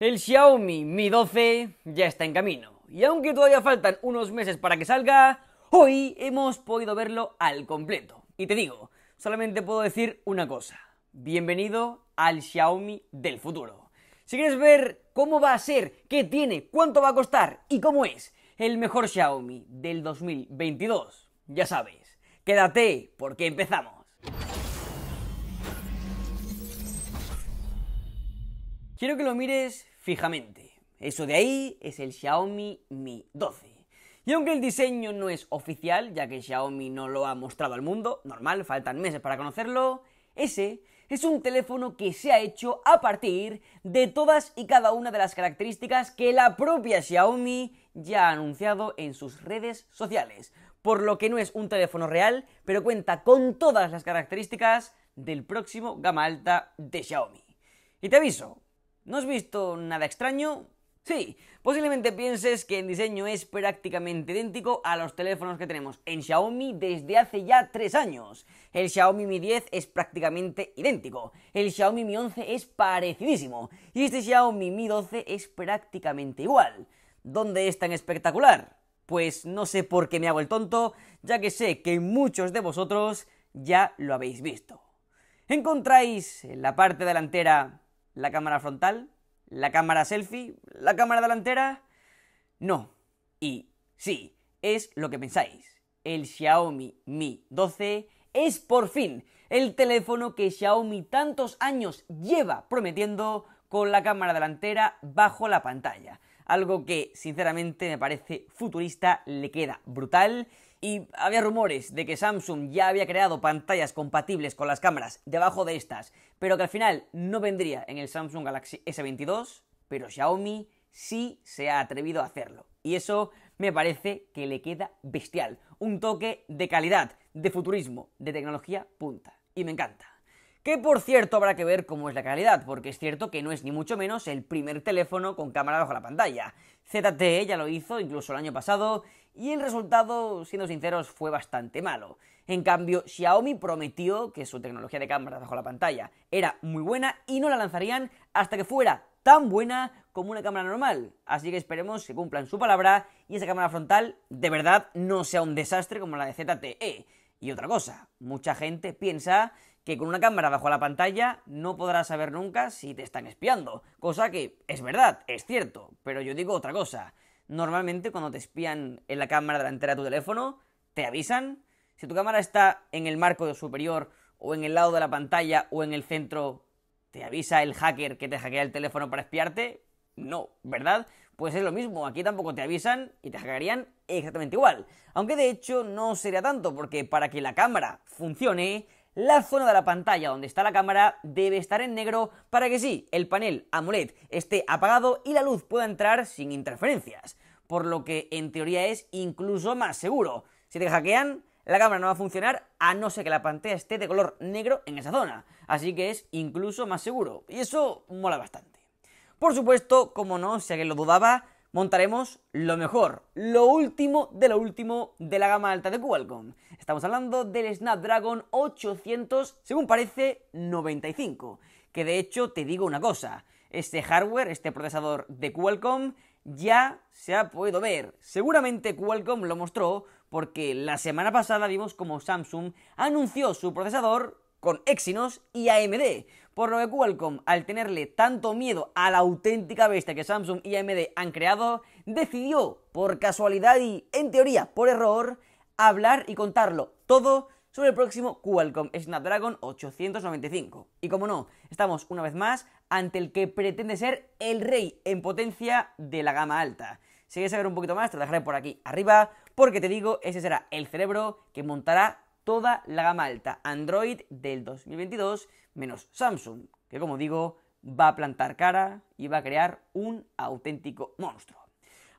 El Xiaomi Mi 12 ya está en camino, y aunque todavía faltan unos meses para que salga, hoy hemos podido verlo al completo. Y te digo, solamente puedo decir una cosa, bienvenido al Xiaomi del futuro. Si quieres ver cómo va a ser, qué tiene, cuánto va a costar y cómo es el mejor Xiaomi del 2022, ya sabes, quédate porque empezamos. Quiero que lo mires fijamente. Eso de ahí es el Xiaomi Mi 12. Y aunque el diseño no es oficial, ya que Xiaomi no lo ha mostrado al mundo, normal, faltan meses para conocerlo, ese es un teléfono que se ha hecho a partir de todas y cada una de las características que la propia Xiaomi ya ha anunciado en sus redes sociales, por lo que no es un teléfono real, pero cuenta con todas las características del próximo gama alta de Xiaomi. Y te aviso, ¿No has visto nada extraño? Sí, posiblemente pienses que el diseño es prácticamente idéntico a los teléfonos que tenemos en Xiaomi desde hace ya tres años. El Xiaomi Mi 10 es prácticamente idéntico, el Xiaomi Mi 11 es parecidísimo y este Xiaomi Mi 12 es prácticamente igual. ¿Dónde es tan espectacular? Pues no sé por qué me hago el tonto, ya que sé que muchos de vosotros ya lo habéis visto. Encontráis en la parte delantera la cámara frontal, la cámara selfie, la cámara delantera. No. Y sí, es lo que pensáis. El Xiaomi Mi 12 es por fin el teléfono que Xiaomi tantos años lleva prometiendo con la cámara delantera bajo la pantalla. Algo que sinceramente me parece futurista, le queda brutal y había rumores de que Samsung ya había creado pantallas compatibles con las cámaras debajo de estas, pero que al final no vendría en el Samsung Galaxy S22, pero Xiaomi sí se ha atrevido a hacerlo. Y eso me parece que le queda bestial. Un toque de calidad, de futurismo, de tecnología punta. Y me encanta. Que por cierto habrá que ver cómo es la calidad, porque es cierto que no es ni mucho menos el primer teléfono con cámara bajo la pantalla. ZTE ya lo hizo incluso el año pasado y el resultado, siendo sinceros, fue bastante malo. En cambio, Xiaomi prometió que su tecnología de cámara bajo la pantalla era muy buena y no la lanzarían hasta que fuera tan buena como una cámara normal. Así que esperemos que cumplan su palabra y esa cámara frontal de verdad no sea un desastre como la de ZTE. Y otra cosa, mucha gente piensa que con una cámara bajo la pantalla no podrás saber nunca si te están espiando, cosa que es verdad, es cierto, pero yo digo otra cosa. Normalmente cuando te espían en la cámara delantera de tu teléfono, te avisan. Si tu cámara está en el marco superior o en el lado de la pantalla o en el centro, te avisa el hacker que te hackea el teléfono para espiarte. No, ¿verdad? Pues es lo mismo, aquí tampoco te avisan y te hackearían exactamente igual. Aunque de hecho no sería tanto, porque para que la cámara funcione, la zona de la pantalla donde está la cámara debe estar en negro para que sí, el panel AMOLED esté apagado y la luz pueda entrar sin interferencias, por lo que en teoría es incluso más seguro. Si te hackean, la cámara no va a funcionar a no ser que la pantalla esté de color negro en esa zona, así que es incluso más seguro, y eso mola bastante. Por supuesto, como no, si alguien lo dudaba, montaremos lo mejor, lo último de lo último de la gama alta de Qualcomm. Estamos hablando del Snapdragon 800, según parece, 95. Que de hecho te digo una cosa, este hardware, este procesador de Qualcomm, ya se ha podido ver. Seguramente Qualcomm lo mostró porque la semana pasada vimos como Samsung anunció su procesador con Exynos y AMD. Por lo que Qualcomm, al tenerle tanto miedo a la auténtica bestia que Samsung y AMD han creado, decidió, por casualidad y en teoría por error, hablar y contarlo todo sobre el próximo Qualcomm Snapdragon 895. Y como no, estamos una vez más ante el que pretende ser el rey en potencia de la gama alta. Si quieres saber un poquito más, te dejaré por aquí arriba, porque te digo, ese será el cerebro que montará toda la gama alta Android del 2022, menos Samsung, que como digo, va a plantar cara y va a crear un auténtico monstruo.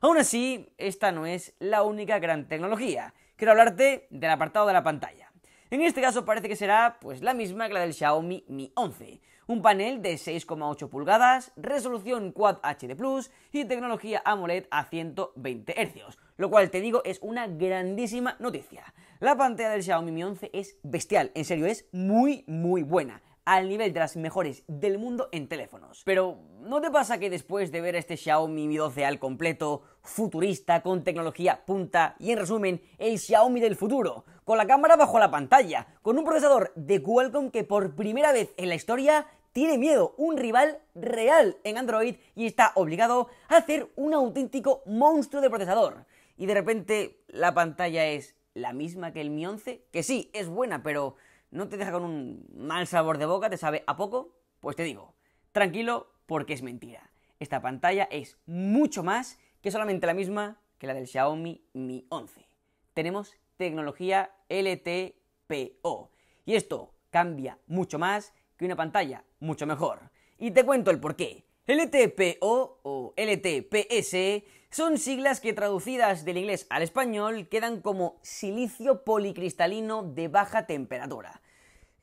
Aún así, esta no es la única gran tecnología. Quiero hablarte del apartado de la pantalla. En este caso parece que será pues la misma que la del Xiaomi Mi 11, un panel de 6,8 pulgadas, resolución Quad HD Plus y tecnología AMOLED a 120 Hz, lo cual te digo es una grandísima noticia. La pantalla del Xiaomi Mi 11 es bestial, en serio, es muy, muy buena al nivel de las mejores del mundo en teléfonos. Pero, ¿no te pasa que después de ver este Xiaomi Mi 12 al completo, futurista, con tecnología punta y en resumen, el Xiaomi del futuro, con la cámara bajo la pantalla, con un procesador de Qualcomm que por primera vez en la historia tiene miedo, un rival real en Android y está obligado a hacer un auténtico monstruo de procesador? Y de repente la pantalla es la misma que el Mi 11, que sí, es buena, pero no te deja con un mal sabor de boca, te sabe a poco, pues te digo, tranquilo, porque es mentira. Esta pantalla es mucho más que solamente la misma que la del Xiaomi Mi 11. Tenemos tecnología LTPO y esto cambia mucho más que una pantalla mucho mejor. Y te cuento el porqué. LTPO o LTPS son siglas que traducidas del inglés al español quedan como silicio policristalino de baja temperatura.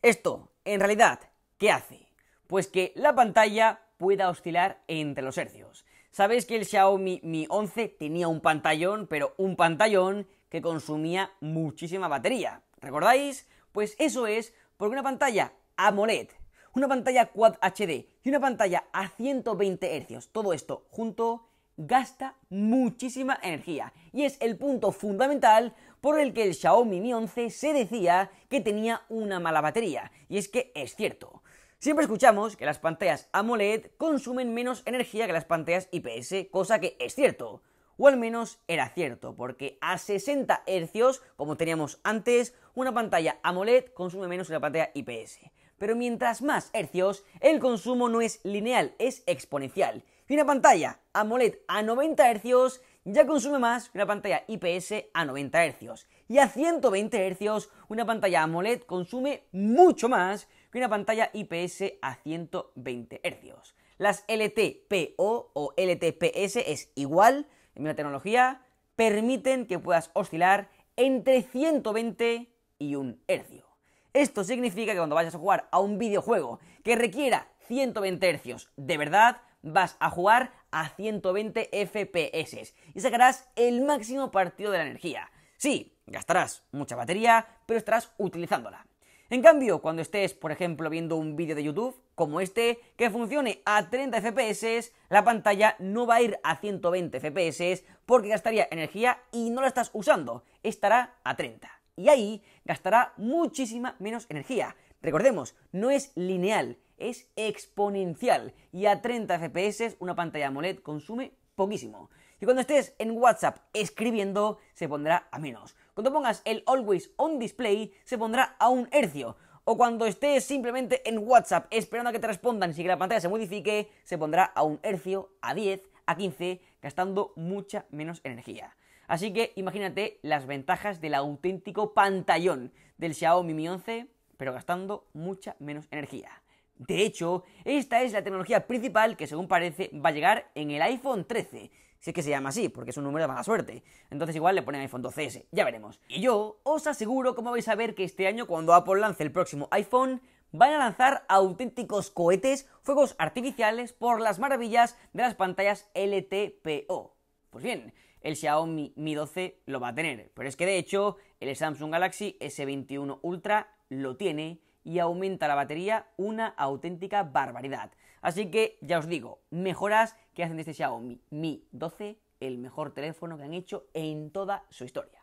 Esto, en realidad, ¿qué hace? Pues que la pantalla pueda oscilar entre los hercios. Sabéis que el Xiaomi Mi 11 tenía un pantallón, pero un pantallón que consumía muchísima batería. ¿Recordáis? Pues eso es porque una pantalla AMOLED, una pantalla Quad HD y una pantalla a 120 Hz, todo esto junto gasta muchísima energía y es el punto fundamental por el que el Xiaomi Mi 11 se decía que tenía una mala batería y es que es cierto. Siempre escuchamos que las pantallas AMOLED consumen menos energía que las pantallas IPS, cosa que es cierto. O al menos era cierto, porque a 60 Hz, como teníamos antes, una pantalla AMOLED consume menos que una pantalla IPS. Pero mientras más hercios, el consumo no es lineal, es exponencial. Y una pantalla AMOLED a 90 Hz ya consume más que una pantalla IPS a 90 Hz. Y a 120 Hz, una pantalla AMOLED consume mucho más que una pantalla IPS a 120 Hz. Las LTPO o LTPS es igual, en la tecnología, permiten que puedas oscilar entre 120 y 1 Hz. Esto significa que cuando vayas a jugar a un videojuego que requiera 120 Hz de verdad, vas a jugar a 120 FPS y sacarás el máximo partido de la energía. Sí, gastarás mucha batería, pero estarás utilizándola. En cambio, cuando estés, por ejemplo, viendo un vídeo de YouTube, como este, que funcione a 30 FPS, la pantalla no va a ir a 120 FPS porque gastaría energía y no la estás usando, estará a 30. Y ahí gastará muchísima menos energía. Recordemos, no es lineal, es exponencial y a 30 fps una pantalla AMOLED consume poquísimo. Y cuando estés en WhatsApp escribiendo, se pondrá a menos. Cuando pongas el Always On Display, se pondrá a un hercio. O cuando estés simplemente en WhatsApp esperando a que te respondan y que la pantalla se modifique, se pondrá a un hercio, a 10, a 15, gastando mucha menos energía. Así que imagínate las ventajas del auténtico pantallón del Xiaomi Mi 11 pero gastando mucha menos energía. De hecho, esta es la tecnología principal que según parece va a llegar en el iPhone 13, si es que se llama así, porque es un número de mala suerte. Entonces igual le ponen iPhone 12S, ya veremos. Y yo os aseguro, como vais a ver, que este año cuando Apple lance el próximo iPhone, van a lanzar auténticos cohetes, fuegos artificiales por las maravillas de las pantallas LTPO. Pues bien, el Xiaomi Mi 12 lo va a tener, pero es que de hecho el Samsung Galaxy S21 Ultra lo tiene y aumenta la batería una auténtica barbaridad. Así que ya os digo, mejoras que hacen de este Xiaomi Mi 12 el mejor teléfono que han hecho en toda su historia.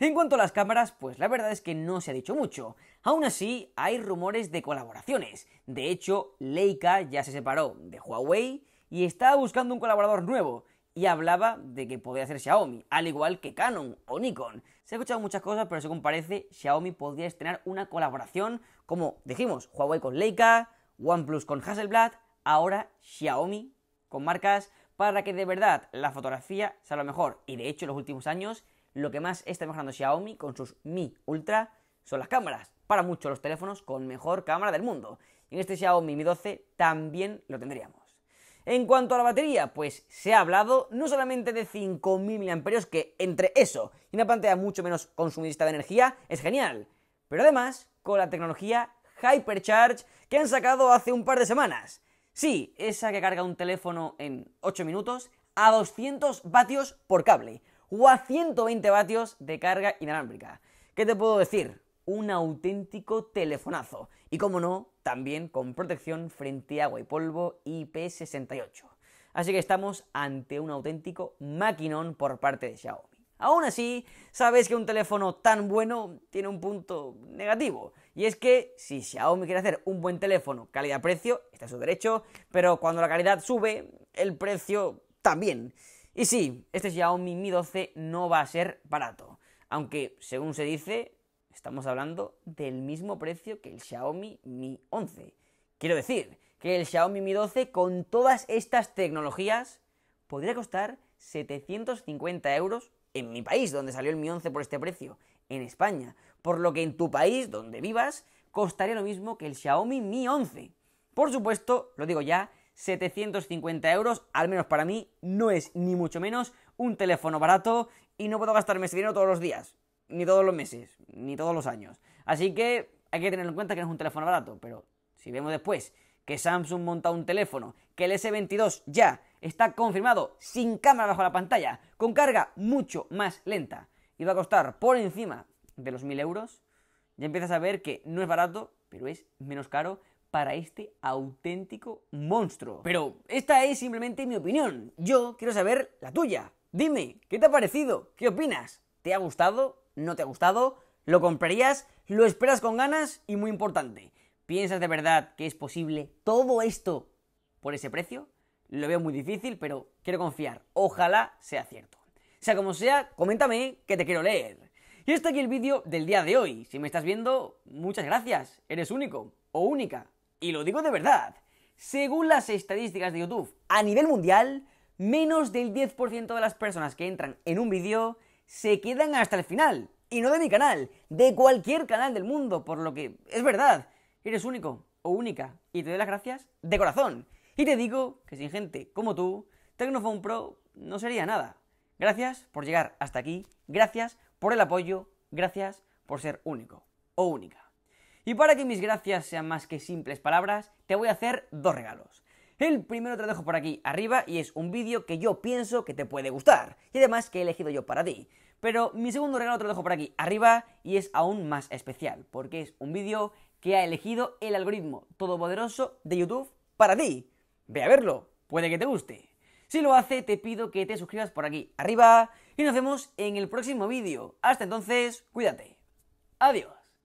En cuanto a las cámaras, pues la verdad es que no se ha dicho mucho. Aún así, hay rumores de colaboraciones. De hecho, Leica ya se separó de Huawei y está buscando un colaborador nuevo y hablaba de que podía hacer Xiaomi, al igual que Canon o Nikon. Se ha escuchado muchas cosas, pero según parece, Xiaomi podría estrenar una colaboración como dijimos, Huawei con Leica, OnePlus con Hasselblad, ahora Xiaomi con marcas para que de verdad la fotografía sea lo mejor. Y de hecho, en los últimos años, lo que más está mejorando Xiaomi con sus Mi Ultra son las cámaras. Para muchos los teléfonos con mejor cámara del mundo. Y en este Xiaomi Mi 12 también lo tendríamos. En cuanto a la batería, pues se ha hablado no solamente de 5.000 mAh, que entre eso y una pantalla mucho menos consumidista de energía es genial, pero además con la tecnología Hypercharge que han sacado hace un par de semanas. Sí, esa que carga un teléfono en 8 minutos a 200 vatios por cable o a 120 vatios de carga inalámbrica. ¿Qué te puedo decir? Un auténtico telefonazo. Y como no, también con protección frente a agua y polvo IP68. Así que estamos ante un auténtico maquinón por parte de Xiaomi. Aún así, sabéis que un teléfono tan bueno tiene un punto negativo. Y es que si Xiaomi quiere hacer un buen teléfono calidad-precio, está a su derecho, pero cuando la calidad sube, el precio también. Y sí, este Xiaomi Mi 12 no va a ser barato. Aunque, según se dice, Estamos hablando del mismo precio que el Xiaomi Mi 11. Quiero decir que el Xiaomi Mi 12 con todas estas tecnologías podría costar 750 euros en mi país, donde salió el Mi 11 por este precio, en España. Por lo que en tu país, donde vivas, costaría lo mismo que el Xiaomi Mi 11. Por supuesto, lo digo ya, 750 euros, al menos para mí, no es ni mucho menos un teléfono barato y no puedo gastarme ese dinero todos los días ni todos los meses, ni todos los años. Así que hay que tener en cuenta que no es un teléfono barato, pero si vemos después que Samsung monta un teléfono, que el S22 ya está confirmado sin cámara bajo la pantalla, con carga mucho más lenta, y va a costar por encima de los 1000 euros, ya empiezas a ver que no es barato, pero es menos caro para este auténtico monstruo. Pero esta es simplemente mi opinión. Yo quiero saber la tuya. Dime, ¿qué te ha parecido? ¿Qué opinas? ¿Te ha gustado? no te ha gustado, lo comprarías, lo esperas con ganas y muy importante, ¿piensas de verdad que es posible todo esto por ese precio? Lo veo muy difícil, pero quiero confiar. Ojalá sea cierto. Sea como sea, coméntame que te quiero leer. Y esto aquí el vídeo del día de hoy. Si me estás viendo, muchas gracias. Eres único o única. Y lo digo de verdad. Según las estadísticas de YouTube, a nivel mundial, menos del 10% de las personas que entran en un vídeo se quedan hasta el final. Y no de mi canal, de cualquier canal del mundo, por lo que es verdad, eres único o única y te doy las gracias de corazón. Y te digo que sin gente como tú, Tecnophone Pro no sería nada. Gracias por llegar hasta aquí, gracias por el apoyo, gracias por ser único o única. Y para que mis gracias sean más que simples palabras, te voy a hacer dos regalos. El primero te lo dejo por aquí arriba y es un vídeo que yo pienso que te puede gustar y además que he elegido yo para ti. Pero mi segundo regalo te lo dejo por aquí arriba y es aún más especial porque es un vídeo que ha elegido el algoritmo todopoderoso de YouTube para ti. Ve a verlo, puede que te guste. Si lo hace, te pido que te suscribas por aquí arriba y nos vemos en el próximo vídeo. Hasta entonces, cuídate. Adiós.